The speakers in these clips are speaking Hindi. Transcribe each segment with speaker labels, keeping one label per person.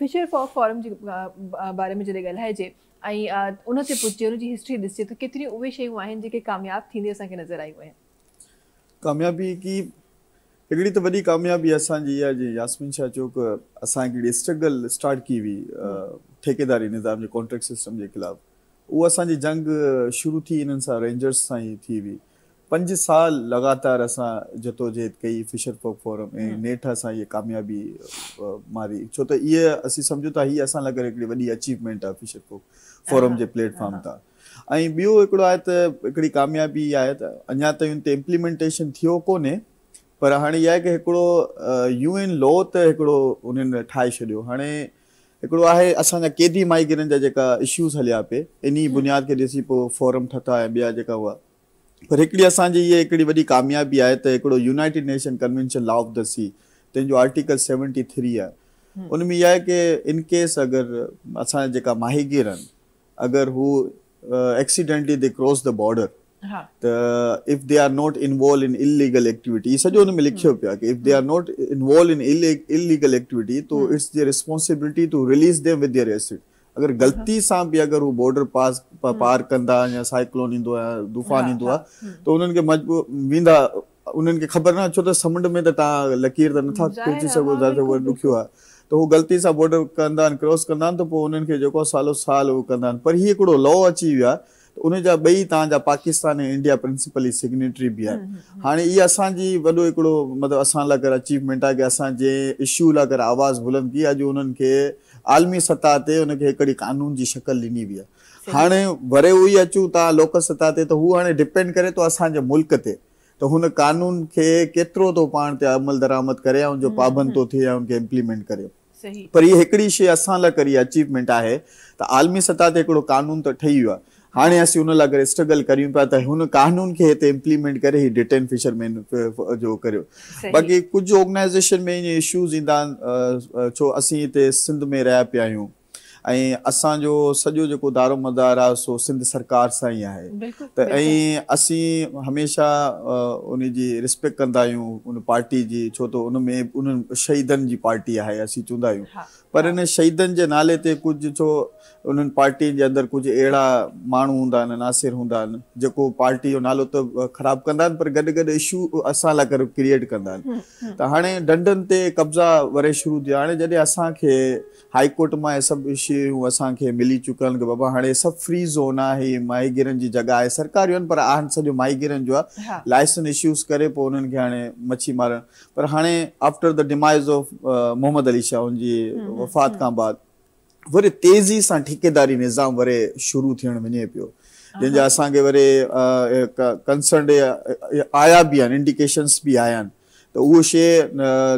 Speaker 1: ಫಿಶರ್ ಫಾರಮ್ ಜಿ बारे में जॾहिं ॻाल्हाइजे ऐं उन ते पुॼिजे हुन जी हिस्ट्री ॾिसजे त तो केतिरियूं उहे शयूं आहिनि जेके कामयाबु थींदी असांखे नज़र आयूं आहिनि कामयाबी की हिकिड़ी त तो वॾी कामयाबी असांजी इहा जी यासमिन शाह चयो की असां हिकिड़ी स्ट्रगल स्टार्ट की हुई हम्म। ठेकेदारी निज़ाम जे कॉन्ट्रैक्ट सिस्टम जे ख़िलाफ़ु उहा असांजी जंग शुरू थी हिननि सां रेंजर्स सां ई थी हुई पंज साल लगातार असां जदोजहद कई फिशर फोक फोरम ए नेठ सां ये कामयाबी मारी छो तो इहे असीं सम्झूं था हीअ असां लाइ करे हिकिड़ी अचीवमेंट आ फिशर फोक फोरम जे प्लेटफॉर्म तां ऐं ॿियो हिकिड़ो आहे त हिकिड़ी कामयाबी आहे त अञा ताईं ते इम्प्लीमेंटेशन थियो कोन्हे पर हाणे इहा आहे की हिकिड़ो यू एन लॉ त हिकिड़ो उन्हनि ठाहे छॾियो हाणे हिकिड़ो आहे असांजा कैदी माइग्रेन जा जेका इश्यूस हलिया पिए इन हम्म। बुनियाद खे ॾिसी पोइ फोरम ठता ऐं ॿिया जेका हुआ पर हिकिड़ी असांजी इहा हिकिड़ी वॾी कामयाबी आहे त हिकिड़ो United Nation Convention Law of the Sea तंहिंजो आर्टिकल सेवनटी थ्री आहे हम्म। उन में इहा आहे की इनकेस अगरि असांजा जेका माहिगीर आहिनि अगरि हू accidentally they cross the border त if they are not involve in illegal activity इहो सॼो हुन में लिखियो हम्म। पियो आहे की if they are not involve in illegal activity तो it's their responsibility to release them with their acid अगर हाँ। ग़लती सां बि अगरि हू बॉर्डर पास पार कंदा या साइक्लोन ईंदो आहे तूफ़ान हाँ, ईंदो हाँ। आहे हम्म। त तो उन्हनि खे मजबूर वेंदा उन्हनि खे ख़बर न छो त समुंड में त तव्हां लकीर त नथा खिची सघो था उहो ॾुखियो आहे त हू ग़लती सां बॉर्डर कंदा आहिनि क्रॉस कंदा आहिनि त पोइ उन्हनि खे जेको सालो साल उहो कंदा आहिनि पर हीअ हिकिड़ो लॉ अची वियो आहे उनजा ॿई तव्हांजा पाकिस्तान ऐं इंडिया प्रिंसिपली सिग्नेटरी भी है हाँ ये असांजी वॾो हिकिड़ो मतिलबु असां अचीवमेंट है कि असां जंहिं इशू लाइ अगरि आवाज़ बुलंद की अॼु उन्हनि आलमी सतह ते हुनखे कानून की शक्ल दिनी वई आहे हाणे वरे उहो ई अचूं था लोकल सतह ते त हू हाणे डिपेंड करे तो अस मुल्क तो उन कानून के केतरो थो पाण अमल दरामद करे ऐं हम्म, पाबंद तो थे उनके इम्प्लीमेंट करे पर ये हिकिड़ी शइ असां करी अचीवमेंट है आलमी सतह ते कानून तो ठही वियो आहे हाँ असीं हुन लाइ स्ट्रगल करूँ पिया त कानून के हिते इम्प्लीमेंट करे ही डिटेन फिशरमैन जो कर बाक़ी कुछ ऑर्गनइजेशन में ईअं इश्यूज़ ईंदा छो असीं हिते सिंध में रहिया पिया असो सो सॼो दारो मदार आहे सो सिंध सरकार से ही है त ऐं असीं उन रिस्पेक्ट कंदा उन पार्टी की छो त उन में की पार्टी है अस चवंदा आहियूं पर इन शहीदनि के नाले से कुछ छो उन पार्टी के अंदर कुछ अड़ा माण्हू हूँ नासिर हूंदा जो पार्टी जो नालो तो खराब कंदा पर गड गॾु इशू असां क्रिएट कंदा आहिनि हम्म, हम्म। त हाणे डंडनि कब्ज़ा वरे शुरू थिया हाणे जॾहिं असांखे हाई कोर्ट मां इहे जेके हूं मिली चुकिया आहिनि की बाबा हाणे सभु फ्री ज़ोन है माहिगीरनि की जगह है सरकार इहो पर आहिनि सॼो माहिगीरनि जो लाइसेंस इश्यूज कर पोइ उन्हनि मच्छी मारणु पर हाँ after the demise of Mohammad Ali Shah हुन हम्म, हम्म, वफ़ात हम्म। खां बाद वरी तेज़ी से ठेकेदारी निज़ाम वरी शुरू थे पो पियो जंहिंजा असांखे कंसर्न आया भी आहिनि इंडिकेशन्स बि आया तो उहो शइ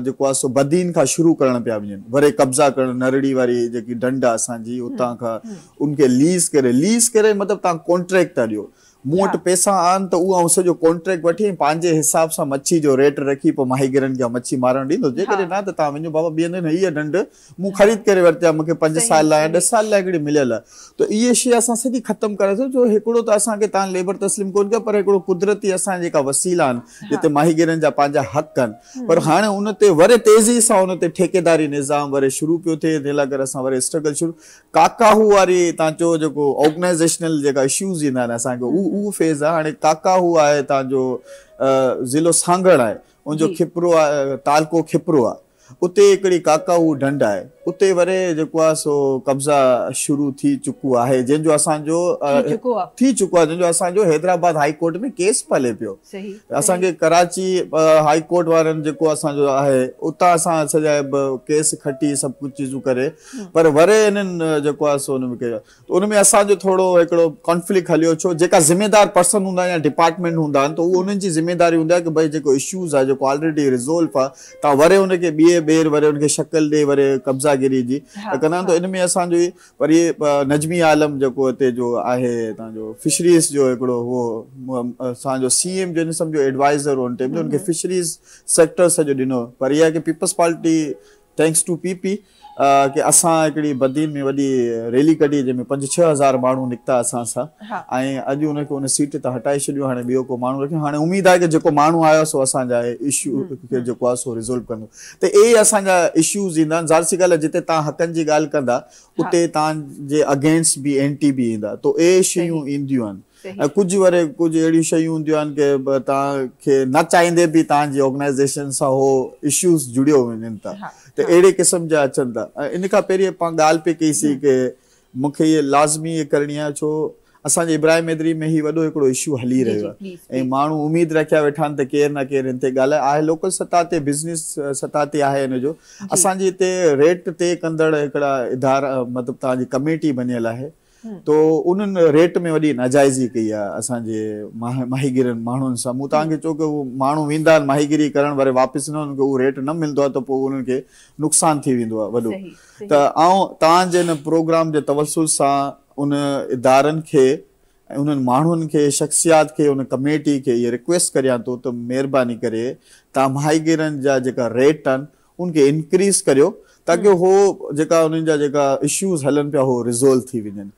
Speaker 1: जेको आहे सो बदीन का शुरू करण पिया वञनि वरी कब्ज़ा कर नरड़ी वाली जी डंड आहे असांजी उतां खां हम्म, हम्म। लीज़ करे लीज़ करे मतलब तक कॉन्ट्रेक्ट था ॾियो मूं वटि पैसा आन तो उहा सो सॼो कॉन्ट्रेक्ट वठी हिसाब सां मच्छी जो रेट रखी पोइ माहीगरनि खे मच्छी मारणु ॾींदो जेकॾहिं न त तव्हां वञो बाबा ॿियनि आहिनि हीअ नंढ मूं ख़रीद करे वरिती आहे पंज साल ला ॾह साल लाइ हिकिड़ी मिलियल आहे त इहे शइ खत्म सॼी ख़तमु करे था छो लेबर तस्लीम को पर कुदरती असां जेका वसीला जिते माहीगरनि जा पंहिंजा हक़ आहिनि हम्म। पर हाणे उन ते तेज़ी सां उन ठेकेदारी निज़ाम वे शुरू पो थे हिन लाइ स्ट्रगल शुरू काकाहू वाली तुम चयो ऑर्गनइजेशनल ऑर्गनाइज़ेशनल जेका इश्यूज़ ईंदा हू फेज़ आहे हाणे काकाहू आहे तव्हांजो ज़िलो सांगड़ है उनजो खिपरो तालको खिपरो आहे उते हिकिड़ी काकाऊ ढंढ आहे उते वरी जेको आहे सो कब्ज़ा शुरू थी चुको आहे जंहिंजो असांजो थी चुको आहे जंहिंजो असांजो हैदराबाद हाई कोर्ट में केस पले पियो असांखे कराची हाई कोर्ट वारनि जेको असांजो आहे उतां असां सॼा केस खटी सभु कुझु चीजूं करे हम्म। पर वरी हिननि जेको आहे सो हुन में उन में असांजो थोरो हिकिड़ो कॉन्फ्लिक्ट हलियो छो जेका ज़िमेदार पर्सन हूंदा या डिपार्टमेंट हूंदा आहिनि त उहो उन्हनि जी ज़िमेदारी हूंदी आहे की भई जेको इश्यूज़ आहे जेको ऑलरेडी रिज़ोल्व आहे तव्हां वरी हुनखे ॿिए इहे ॿेर वरी हुनखे शक्ल वे वरी कब्ज़ागिरी जी त कंदा आहिनि त इन में पर इहे नजमी आलम जेको हिते जो है तव्हांजो फिशरीज़ जो हिकिड़ो उहो सी एम जो सम्झो एडवाइज़र हुन टाइम ते फिशरीज़ सेक्टर सॼो ॾिनो पर इहा की पीपल्स पार्टी थैंक्स टू पीपी की असां हिकिड़ी बदीन में वही रैली कड़ी जैमें पंज छह हज़ार माण्हू निकिता असां सां ऐं उन सीट त हटाए छॾियो हाणे ॿियो को माण्हू रखियो हाणे उमेद आहे की जेको माण्हू आयो सो असांजा इशू हम्म, खे हम्म। जेको सो रिज़ोल्व कह त इहे असांजा इशूज़ इंदा आहिनि ज़ारसी ॻाल्हि आहे जिते तव्हां की जी ॻाल्हि कंदा उते अगेंस्ट बि एंटी बि इंदा तो ये शयूं ईंदियूं कुझु वरी कुझु अहिड़ियूं शयूं हूंदियूं आहिनि की तव्हांखे न चाहींदे बि तव्हांजी ऑर्गेनाइज़ेशन सां उहो इश्यूस जुड़ियो वञनि था त अहिड़े क़िस्म जा अचनि था ऐं इन खां पहिरीं पाण ॻाल्हि पई कईसीं हम्म। की मूंखे इहे लाज़मी इहे करणी आहे छो असांजे इब्राहिम एदरी में ही वॾो हिकिड़ो इशू हली रहियो आहे ऐं माण्हू उमेद रखिया वेठा आहिनि त केरु न केरु हिन ते ॻाल्हाए आहे लोकल सतह ते बिज़नेस सतह ते आहे हिन जो असांजे हिते रेट ते कंदड़ हिकिड़ा इदारा मतिलबु तव्हांजी कमेटी बनियल आहे हम्म। तो उन्हनि रेट में वही नाजाइज़ी कई है अस माह माहीगिरनि माण्हुनि सां मूं तव्हांखे चयो माहिगिरी कर माण्हू वेंदा न उनखे उहो रेट न मिलंदो तो त नुकसान थी वो वो तो आउं तव्हांजे हिन प्रोग्राम जे तवसुल सां उन इदार के ऐं उन्हनि के शख़्सियात खे उन कमेटी के ये रिक्वेस्ट करियां तो मेहरबानी कर करे तव्हां माहीगिरनि रेट आहिनि उनके इंक्रीज करियो ताकी उहो हम्म। जेका उन्हनि जा जेका इश्यूज़ हलनि पिया उहो रिज़ोल्व थी वञनि